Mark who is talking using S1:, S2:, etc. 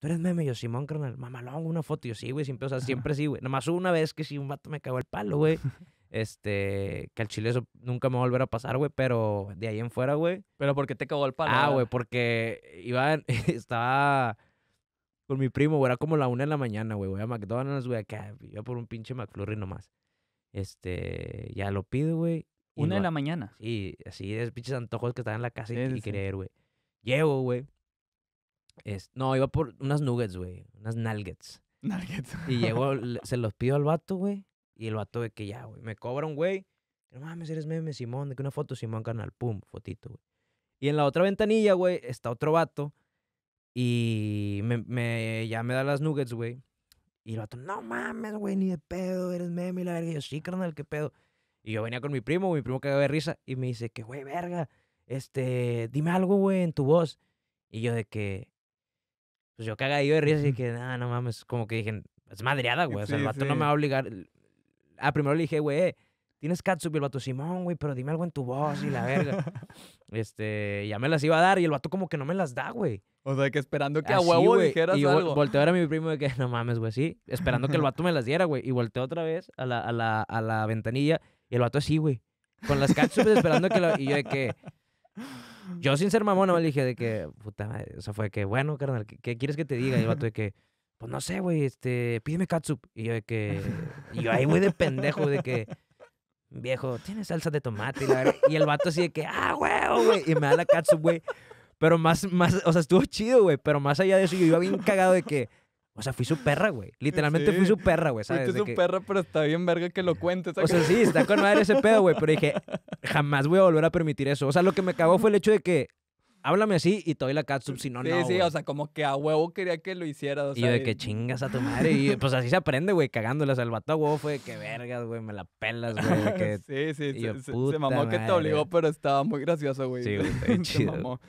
S1: tú eres meme, yo Simón, carnal, mamalón, una foto, yo sí, güey, siempre, o sea, siempre sí, güey. Nomás una vez que sí, un vato me cagó el palo, güey. Este, que al chile eso nunca me va a volver a pasar, güey, pero de ahí en fuera, güey. Pero por qué te cagó el palo. Ah, ah. güey, porque iba, estaba con mi primo, güey, era como la una de la mañana, güey, voy a McDonald's, güey, acá, iba por un pinche McFlurry nomás. Este, ya lo pido, güey. Una de la mañana. Sí, así, de esos pinches antojos que estaban en la casa y, güey. Llevo, güey no, iba por unas nuggets, güey. Unas nuggets. Nuggets. Y llego, se los pido al vato, güey. Y el vato de que ya, güey. Me cobra un güey. No mames, eres meme, Simón. De que una foto, Simón, carnal, Pum, fotito, güey. Y en la otra ventanilla, güey, está otro vato. Y me, ya me da las nuggets, güey. Y el vato, no mames, güey, ni de pedo, eres meme, la verga. yo, sí, carnal, qué pedo. Y yo venía con mi primo, mi primo que de risa. Y me dice que, güey, verga, este, dime algo, güey, en tu voz. Y yo de que, pues yo de risa y que, nada, no mames. Como que dije, es madreada, güey. O sea, el vato no me va a obligar. Ah, primero le dije, güey, tienes catsup y el vato, Simón, güey, pero dime algo en tu voz y la verga. este, ya me las iba a dar y el vato como que no me las da, güey. O sea, que esperando que Así, a huevo wey. y yo volteo a a mi primo de que, no mames, güey, sí. Esperando que el vato me las diera, güey. Y volteo otra vez a la, a la, a la ventanilla y el vato así, güey. Con las catsup esperando que Y yo de que... Yo sin ser mamón, me dije de que, puta o sea, fue que, bueno, carnal, ¿qué, quieres que te diga? Y el vato de que, pues no sé, güey, este, pídeme katsup. Y yo de que, y yo ahí, güey, de pendejo, de que, viejo, tienes salsa de tomate. Y, el vato así de que, ah, güey, güey, y me da la katsup, güey. Pero más, más, o sea, estuvo chido, güey, pero más allá de eso, yo iba bien cagado de que, o sea, fui su perra, güey. Literalmente fui su perra, güey. ¿sabes? Fuiste su perra, pero está bien verga que lo cuentes. O sea, sí, está con madre ese pedo, güey. Pero dije, jamás voy a volver a permitir eso. O sea, lo que me cagó fue el hecho de que háblame así y te doy la catsup si no, sí, no. Sí, sí, o sea, como que a huevo quería que lo hicieras. O y yo de que chingas a tu madre. Y pues así se aprende, güey, cagándolas. El vato a huevo fue de que vergas, güey, me la pelas, güey. sí, sí, se, mamó que te obligó, pero estaba muy gracioso, güey. Sí, Se mamó.